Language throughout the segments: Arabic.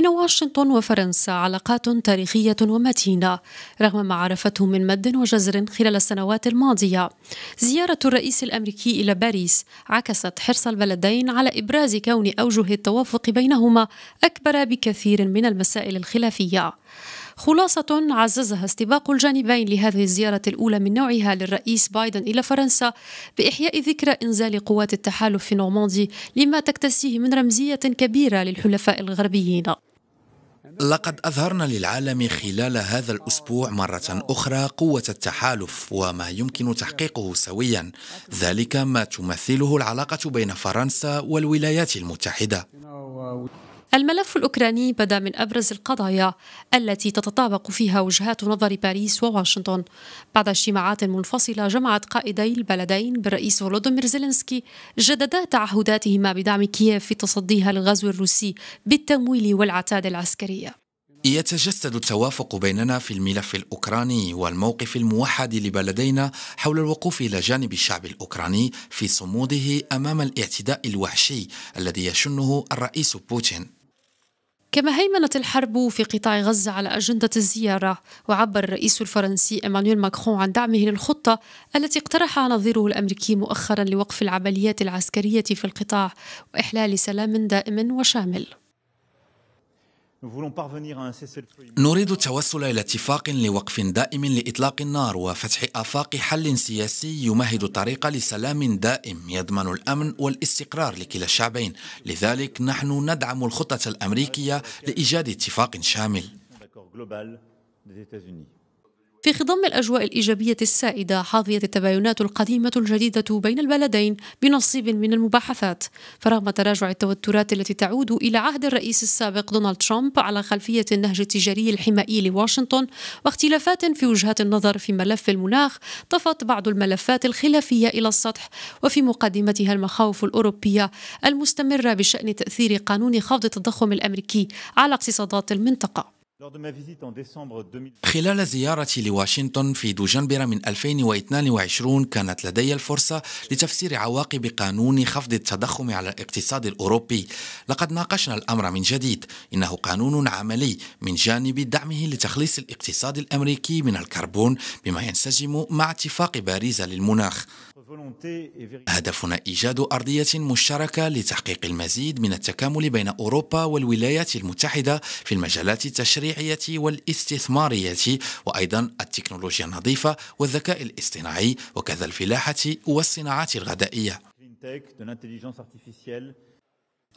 بين واشنطن وفرنسا علاقات تاريخية ومتينة رغم ما عرفته من مد وجزر خلال السنوات الماضية زيارة الرئيس الأمريكي إلى باريس عكست حرص البلدين على إبراز كون أوجه التوافق بينهما أكبر بكثير من المسائل الخلافية خلاصة عززها استباق الجانبين لهذه الزيارة الأولى من نوعها للرئيس بايدن إلى فرنسا بإحياء ذكرى إنزال قوات التحالف في نورماندي لما تكتسيه من رمزية كبيرة للحلفاء الغربيين لقد أظهرنا للعالم خلال هذا الأسبوع مرة أخرى قوة التحالف وما يمكن تحقيقه سويا ذلك ما تمثله العلاقة بين فرنسا والولايات المتحدة الملف الأوكراني بدا من أبرز القضايا التي تتطابق فيها وجهات نظر باريس وواشنطن بعد اجتماعات منفصلة جمعت قائدي البلدين بالرئيس فولودومير زيلنسكي جددا تعهداتهما بدعم كييف في تصديها للغزو الروسي بالتمويل والعتاد العسكرية يتجسد التوافق بيننا في الملف الاوكراني والموقف الموحد لبلدينا حول الوقوف الى جانب الشعب الاوكراني في صموده امام الاعتداء الوحشي الذي يشنه الرئيس بوتين كما هيمنت الحرب في قطاع غزة على أجندة الزيارة وعبر الرئيس الفرنسي إيمانويل ماكرون عن دعمه للخطة التي اقترحها نظيره الأمريكي مؤخرا لوقف العمليات العسكرية في القطاع وإحلال سلام دائم وشامل نريد التوصل إلى اتفاق لوقف دائم لإطلاق النار وفتح آفاق حل سياسي يمهد الطريق لسلام دائم يضمن الأمن والاستقرار لكلا الشعبين لذلك نحن ندعم الخطة الأمريكية لإيجاد اتفاق شامل في خضم الأجواء الإيجابية السائدة حظيت التباينات القديمة الجديدة بين البلدين بنصيب من المباحثات فرغم تراجع التوترات التي تعود إلى عهد الرئيس السابق دونالد ترامب على خلفية النهج التجاري الحمائي لواشنطن واختلافات في وجهات النظر في ملف المناخ طفت بعض الملفات الخلافية إلى السطح وفي مقدمتها المخاوف الأوروبية المستمرة بشأن تأثير قانون خفض التضخم الأمريكي على اقتصادات المنطقة خلال زيارتي لواشنطن في دجنبر من 2022 كانت لدي الفرصة لتفسير عواقب قانون خفض التضخم على الاقتصاد الأوروبي لقد ناقشنا الأمر من جديد إنه قانون عملي من جانب دعمه لتخليص الاقتصاد الأمريكي من الكربون بما ينسجم مع اتفاق باريس للمناخ هدفنا إيجاد أرضية مشتركة لتحقيق المزيد من التكامل بين أوروبا والولايات المتحدة في المجالات التشريعية والاستثمارية وأيضا التكنولوجيا النظيفة والذكاء الاصطناعي وكذا الفلاحة والصناعات الغذائية.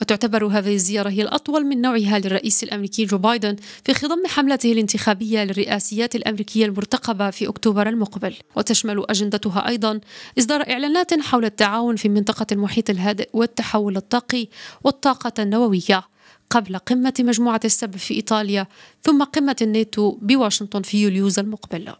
وتعتبر هذه الزيارة هي الأطول من نوعها للرئيس الأمريكي جو بايدن في خضم حملته الانتخابية للرئاسيات الأمريكية المرتقبة في أكتوبر المقبل وتشمل أجندتها أيضا إصدار إعلانات حول التعاون في منطقة المحيط الهادئ والتحول الطاقي والطاقة النووية قبل قمة مجموعة السبع في إيطاليا ثم قمة الناتو بواشنطن في يوليوز المقبل